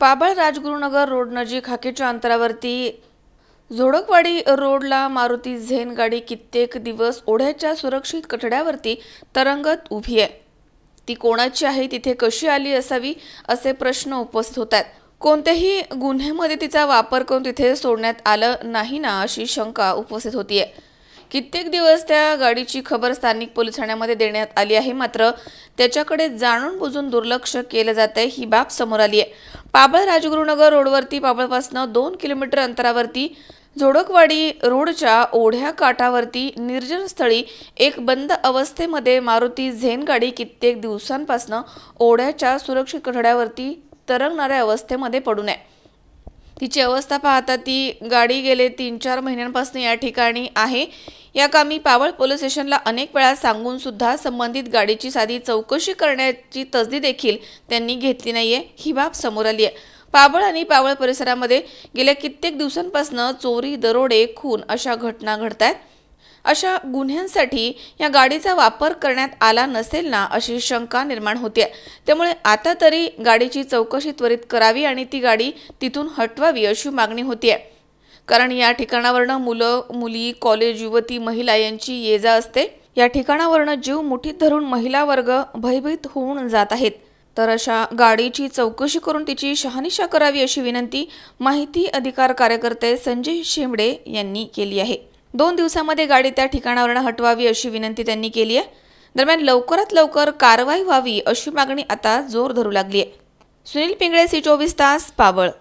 पाबळ Rajgurunagar road नजीक हाकेच्या अंतरावरती झोडकवाडी रोडला मारुती झेन गाडी कित्येक दिवस ओढ्याच्या सुरक्षित कठड्यावरती तरंगत उभी आहे ती कोणाची आहे तिथे कशी आली असावी असे प्रश्न उपस्थित होतात कोणत्याही गुन्ह्यामध्ये तिचा वापर करून तिथे सोडण्यात आलं नाही ना अशी शंका उपस्थित आहे कित्येक दिवस त्या गाडीची खबर स्थानिक पोलीस ठाण्यामध्ये देण्यात आली आहे मात्र त्याच्याकडे जाणून बुजून दुर्लक्ष केलं जात आहे ही बाब समोर आली आहे पाबळ राजगुरुनगर रोडवरती पाबळपासनं दोन किलोमीटर अंतरावरती झोडकवाडी रोडच्या ओढ्या काठावरती निर्जनस्थळी एक बंद अवस्थेमध्ये मारुती झेन गाडी कित्येक दिवसांपासनं ओढ्याच्या सुरक्षित कठड्यावरती तरंगणाऱ्या अवस्थेमध्ये पडू नये तिची अवस्था पाहता ती गाडी गेले तीन चार महिन्यांपासून या ठिकाणी आहे या कामी पावळ पोलीस स्टेशनला अनेक वेळा सांगून सुद्धा संबंधित गाडीची साधी चौकशी करण्याची तसदी देखील त्यांनी घेतली नाहीये ही बाब समोर आली आहे पावळ आणि पावळ परिसरामध्ये गेल्या कित्येक दिवसांपासून चोरी दरोडे खून अशा घटना घडत आहेत अशा गुन्ह्यांसाठी या गाडीचा वापर करण्यात आला नसेल ना अशी शंका निर्माण होते त्यामुळे आता तरी गाडीची चौकशी त्वरित करावी आणि ती गाडी तिथून हटवावी अशी मागणी होती कारण या ठिकाणावरनं मुलं मुली कॉलेज युवती महिला यांची ये जा असते या ठिकाणावरनं जीव मुठीत धरून महिला वर्ग भयभीत होऊन जात आहेत तर अशा गाडीची चौकशी करून तिची शहानिशा करावी अशी विनंती माहिती अधिकार कार्यकर्ते संजय शेंबडे यांनी केली आहे दोन दिवसामध्ये गाडी त्या ठिकाणावरनं हटवावी अशी विनंती त्यांनी केली आहे दरम्यान लवकरात लवकर कारवाई व्हावी अशी मागणी आता जोर धरू लागली आहे सुनील पिंगळे सी चोवीस तास पावळ